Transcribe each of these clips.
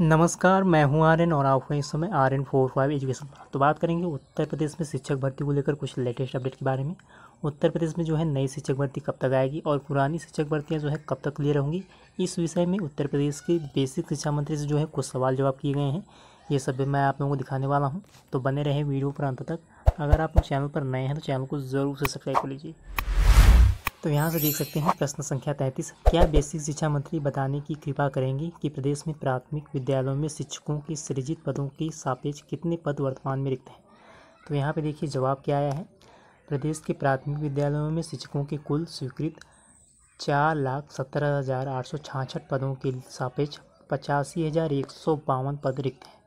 नमस्कार मैं हूं आर्यन और आप हुए इस समय R N four five education तो बात करेंगे उत्तर प्रदेश में शिक्षक भर्ती को लेकर कुछ लेटेस्ट अपडेट के बारे में उत्तर प्रदेश में जो है नई शिक्षक भर्ती कब तक आएगी और पुरानी शिक्षक भर्तियां जो है कब तक क्लियर होंगी इस विषय में उत्तर प्रदेश के बेसिक शिक्षा मंत्री से जो है कुछ सवाल जवाब किए गए हैं ये सब मैं आप लोगों को दिखाने वाला हूँ तो बने रहें वीडियो पर अंत तक अगर आप चैनल पर नए हैं तो चैनल को ज़रूर से सब्सक्राइब कर लीजिए तो यहाँ से देख सकते हैं प्रश्न संख्या तैंतीस क्या बेसिक शिक्षा मंत्री बताने की कृपा करेंगी कि प्रदेश में प्राथमिक विद्यालयों में शिक्षकों की सृजित पदों के सापेक्ष कितने पद वर्तमान में रिक्त हैं तो यहाँ पे देखिए जवाब क्या आया है प्रदेश के प्राथमिक विद्यालयों में शिक्षकों के कुल स्वीकृत चार लाख सत्तर हज़ार आठ सौ छाछठ पदों के सापेक्ष पचासी हज़ार एक सौ बावन पद रिक्त हैं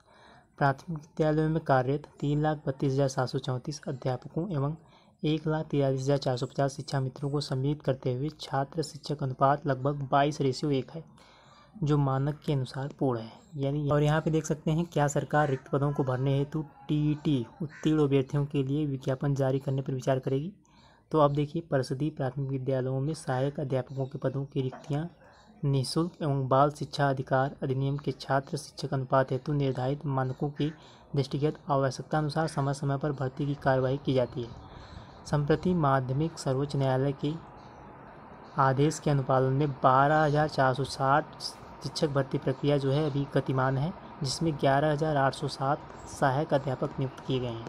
प्राथमिक विद्यालयों में कार्यरत तीन लाख बत्तीस हज़ार सात सौ चौंतीस अध्यापकों एवं एक लाख तिरालीस हज़ार चार सौ पचास शिक्षा मित्रों को सम्मिलित करते हुए छात्र शिक्षक अनुपात लगभग बाईस रेशियो एक है जो मानक के अनुसार पूर्ण है यानी और यहाँ पे देख सकते हैं क्या सरकार रिक्त पदों को भरने हेतु टी टी उत्तीर्ण अभ्यर्थियों के लिए विज्ञापन जारी करने पर विचार करेगी तो अब देखिए परिषदीय प्राथमिक विद्यालयों में सहायक अध्यापकों के पदों की रिक्तियाँ निःशुल्क एवं बाल शिक्षा अधिकार अधिनियम के छात्र शिक्षक अनुपात हेतु निर्धारित मानकों की दृष्टिगत आवश्यकता अनुसार समय समय पर भर्ती की कार्यवाही की जाती है संप्रति माध्यमिक सर्वोच्च न्यायालय के आदेश के अनुपालन में बारह हज़ार चार सौ साठ शिक्षक भर्ती प्रक्रिया जो है अभी गतिमान है जिसमें ग्यारह हज़ार आठ सौ सात सहायक अध्यापक नियुक्त किए गए हैं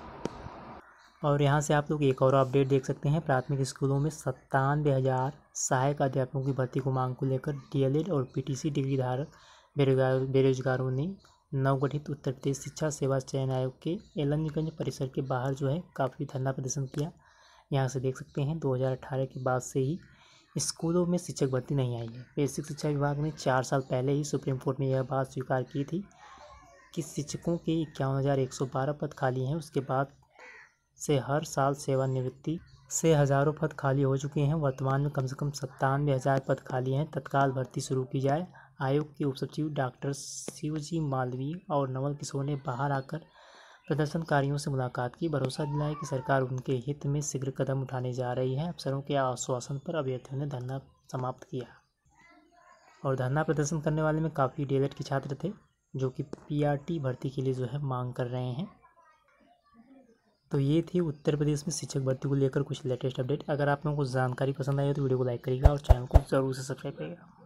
और यहाँ से आप लोग एक और अपडेट देख सकते हैं प्राथमिक स्कूलों में सत्तानवे हज़ार सहायक अध्यापकों की भर्ती को मांग को लेकर डीएलएड और पीटीसी डिग्री धारक बेरोजगार बेरोजगारों ने नवगठित उत्तर प्रदेश शिक्षा सेवा चयन आयोग के एलनगंज परिसर के बाहर जो है काफ़ी धरना प्रदर्शन किया यहाँ से देख सकते हैं 2018 के बाद से ही स्कूलों में शिक्षक भर्ती नहीं आई है बेसिक शिक्षा विभाग ने चार साल पहले ही सुप्रीम कोर्ट में यह बात स्वीकार की थी कि शिक्षकों के इक्यावन हज़ार एक सौ बारह पद खाली हैं उसके बाद से हर साल सेवानिवृत्ति से हज़ारों पद खाली हो चुके हैं वर्तमान में कम से कम सत्तानवे हज़ार पद खाली हैं तत्काल भर्ती शुरू की जाए आयोग के उप सचिव डॉक्टर शिवजी मालवीय और नवल किशोर ने बाहर आकर प्रदर्शनकारियों से मुलाकात की भरोसा दिलाया कि सरकार उनके हित में शीघ्र कदम उठाने जा रही है अफसरों के आश्वासन पर अभ्यर्थियों ने धरना समाप्त किया और धरना प्रदर्शन करने वाले में काफ़ी डेलेट के छात्र थे जो कि पीआरटी भर्ती के लिए जो है मांग कर रहे हैं तो ये थी उत्तर प्रदेश में शिक्षक भर्ती को लेकर कुछ लेटेस्ट अपडेट अगर आप लोगों को जानकारी पसंद आई हो तो वीडियो को लाइक करिएगा और चैनल को ज़रूर से सब्सक्राइब करिएगा